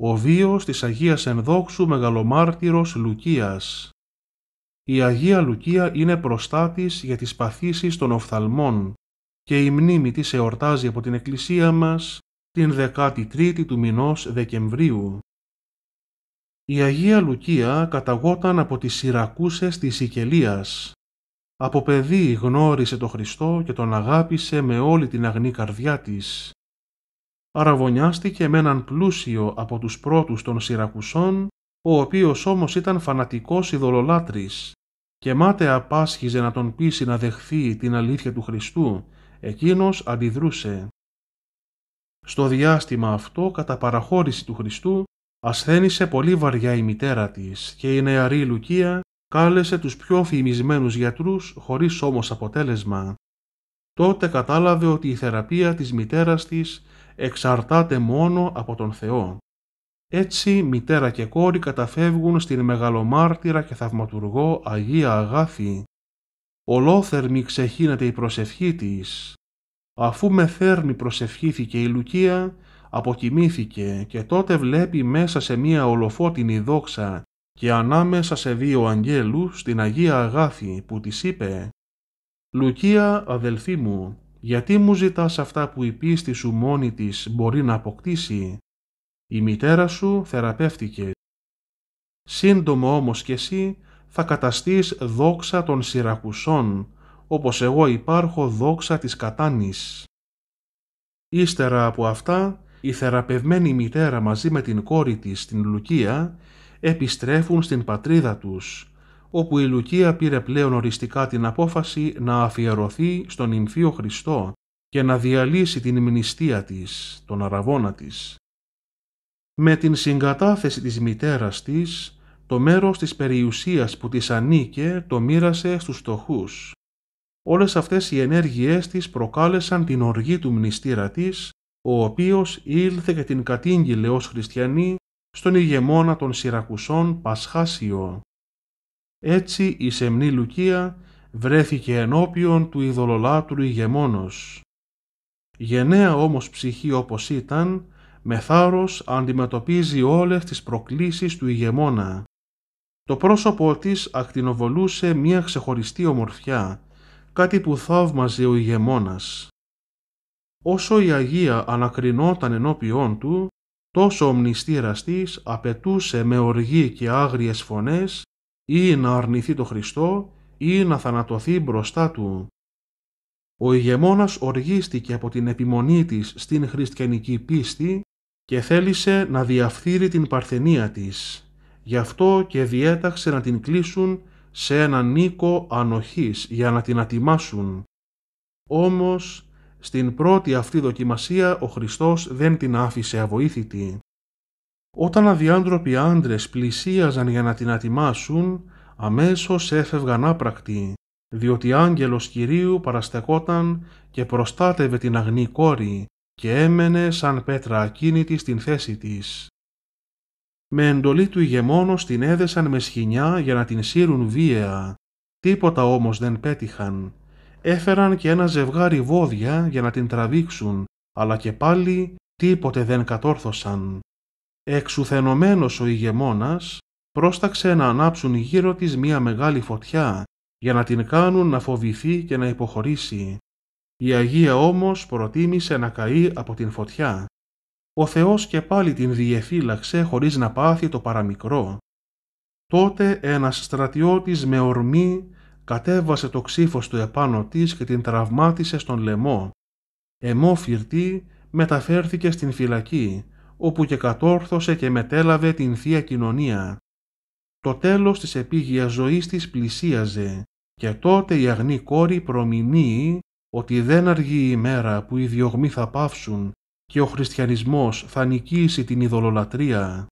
ο βίος της Αγίας Ενδόξου Μεγαλομάρτυρος Λουκίας. Η Αγία Λουκία είναι προστάτης για τις παθήσεις των οφθαλμών και η μνήμη της εορτάζει από την Εκκλησία μας την 13η του μηνός Δεκεμβρίου. Η Αγία Λουκία καταγόταν από τις Συρακούσες της Σικελίας. Από παιδί γνώρισε τον Χριστό και τον αγάπησε με όλη την αγνή καρδιά της αραβωνιάστηκε με έναν πλούσιο από τους πρώτους των Σιρακουσών, ο οποίος όμως ήταν φανατικός ειδωλολάτρης και μάταια πάσχιζε να τον πείσει να δεχθεί την αλήθεια του Χριστού, εκείνος αντιδρούσε. Στο διάστημα αυτό, κατά παραχώρηση του Χριστού, ασθένησε πολύ βαριά η μητέρα της και η νεαρή Λουκία κάλεσε τους πιο φημισμένους γιατρούς χωρίς όμως αποτέλεσμα. Τότε κατάλαβε ότι η θεραπεία της μητέρας της εξαρτάται μόνο από τον Θεό. Έτσι μητέρα και κόρη καταφεύγουν στην μεγαλομάρτυρα και θαυματουργό Αγία Αγάθη. Ολόθερμη ξεχύνεται η προσευχή της. Αφού με θέρμη προσευχήθηκε η Λουκία, αποκοιμήθηκε και τότε βλέπει μέσα σε μία ολοφότινη δόξα και ανάμεσα σε δύο αγγέλους την Αγία Αγάθη που της είπε «Λουκία αδελφή μου, γιατί μου ζητάς αυτά που η πίστη σου μόνη της μπορεί να αποκτήσει. Η μητέρα σου θεραπεύτηκε. Σύντομο όμως κι εσύ θα καταστείς δόξα των Συρακουσών, όπως εγώ υπάρχω δόξα της Κατάνης. Ύστερα από αυτά, η θεραπευμένη μητέρα μαζί με την κόρη της, την Λουκία, επιστρέφουν στην πατρίδα τους, όπου η Λουκία πήρε πλέον οριστικά την απόφαση να αφιερωθεί στον Ιμφίο Χριστό και να διαλύσει την μνηστία της, τον αραβόνα της. Με την συγκατάθεση της μητέρας της, το μέρος της περιουσίας που της ανήκε το μοίρασε στους φτωχούς. Όλες αυτές οι ενέργειές της προκάλεσαν την οργή του μνηστήρα της, ο οποίος ήλθε και την κατήγγειλε ως χριστιανή στον ηγεμόνα των Σιρακουσών Πασχάσιο, έτσι η σεμνή Λουκία βρέθηκε ενώπιον του ειδωλολάτρου ηγεμόνος. Γενναία όμως ψυχή όπως ήταν, με θάρρος αντιμετωπίζει όλες τις προκλήσεις του ηγεμόνα. Το πρόσωπό της ακτινοβολούσε μία ξεχωριστή ομορφιά, κάτι που θαύμαζε ο ηγεμόνας. Όσο η Αγία ανακρινόταν ενώπιόν του, τόσο ο μνηστήρας της απαιτούσε με οργή και άγριες φωνές ή να αρνηθεί το Χριστό ή να θανατωθεί μπροστά του. Ο ηγεμόνας οργίστηκε από την επιμονή της στην χριστιανική πίστη και θέλησε να διαφθείρει την παρθενία της. Γι' αυτό και διέταξε να την κλείσουν σε έναν νίκο ανοχής για να την ατιμάσουν. Όμως, στην πρώτη αυτή δοκιμασία ο Χριστός δεν την άφησε αβοήθητη. Όταν αδιάντροποι άντρες πλησίαζαν για να την ατιμάσουν, αμέσως έφευγαν άπρακτοι, διότι άγγελος Κυρίου παραστεκόταν και προστάτευε την αγνή κόρη και έμενε σαν πέτρα ακίνητη στην θέση της. Με εντολή του ηγεμόνος την έδεσαν με σχοινιά για να την σύρουν βία. Τίποτα όμως δεν πέτυχαν. Έφεραν και ένα ζευγάρι βόδια για να την τραβήξουν, αλλά και πάλι τίποτε δεν κατόρθωσαν. Εξουθενωμένος ο ηγεμόνας πρόσταξε να ανάψουν γύρω της μία μεγάλη φωτιά για να την κάνουν να φοβηθεί και να υποχωρήσει. Η Αγία όμως προτίμησε να καεί από την φωτιά. Ο Θεός και πάλι την διεφύλαξε χωρίς να πάθει το παραμικρό. Τότε ένας στρατιώτης με ορμή κατέβασε το ξύφος του επάνω της και την τραυμάτισε στον λαιμό. Εμόφυρτη μεταφέρθηκε στην φυλακή όπου και κατόρθωσε και μετέλαβε την Θεία Κοινωνία. Το τέλος της επίγειας ζωής της πλησίαζε και τότε η αγνή κόρη προμηνύει ότι δεν αργεί η μέρα που οι διωγμοί θα πάυσουν και ο χριστιανισμός θα νικήσει την ειδωλολατρία.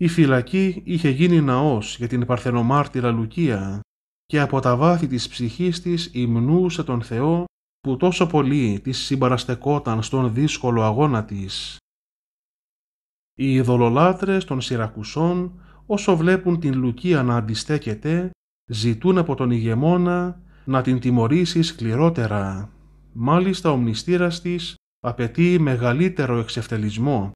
Η φυλακή είχε γίνει ναός για την παρθενομάρτυρα Λουκία και από τα βάθη της ψυχής της υμνούσε τον Θεό που τόσο πολύ τη συμπαραστεκόταν στον δύσκολο αγώνα της. Οι ειδωλολάτρες των Σιρακουσών, όσο βλέπουν την Λουκία να αντιστέκεται, ζητούν από τον ηγεμόνα να την τιμωρήσει σκληρότερα. Μάλιστα ο μνηστήρας της απαιτεί μεγαλύτερο εξευτελισμό.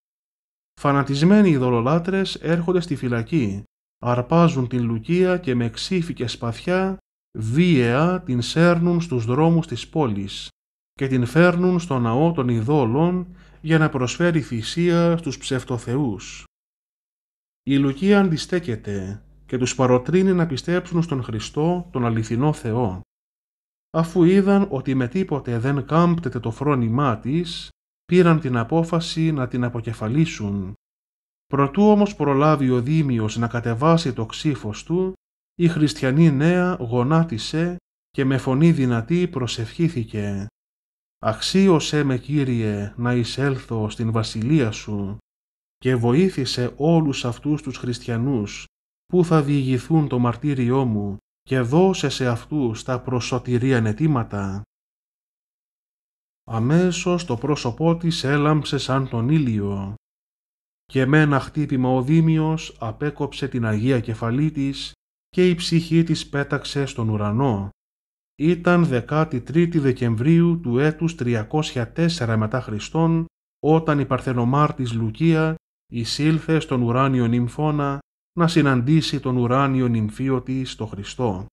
Φανατισμένοι ειδωλολάτρες έρχονται στη φυλακή, αρπάζουν την Λουκία και με ξύφη και σπαθιά βίαια την σέρνουν στους δρόμους της πόλης και την φέρνουν στο ναό των ειδόλων για να προσφέρει θυσία στους ψευτοθεούς. Η Λουκία αντιστέκεται και τους παροτρύνει να πιστέψουν στον Χριστό, τον αληθινό Θεό. Αφού είδαν ότι με τίποτε δεν κάμπτεται το φρόνημά της, πήραν την απόφαση να την αποκεφαλίσουν. Προτού όμως προλάβει ο Δήμιος να κατεβάσει το ξύφος του, η χριστιανή νέα γονάτισε και με φωνή δυνατή προσευχήθηκε. Αξίωσέ με Κύριε να εισέλθω στην βασιλεία Σου και βοήθησε όλους αυτούς τους χριστιανούς που θα διηγηθούν το μαρτύριό μου και δώσε σε αυτούς τα προσωτηρία νετήματα. Αμέσως το πρόσωπό της έλαμψε σαν τον ήλιο και με ένα χτύπημα ο Δήμιος απέκοψε την Αγία Κεφαλή της και η ψυχή της πέταξε στον ουρανό. Ήταν 13η Δεκεμβρίου του έτους 304 μετά Χριστόν, όταν η Παρθενομάρτης Λουκία εισήλθε στον ουράνιο νυμφώνα να συναντήσει τον ουράνιο νυμφίο της στο Χριστό.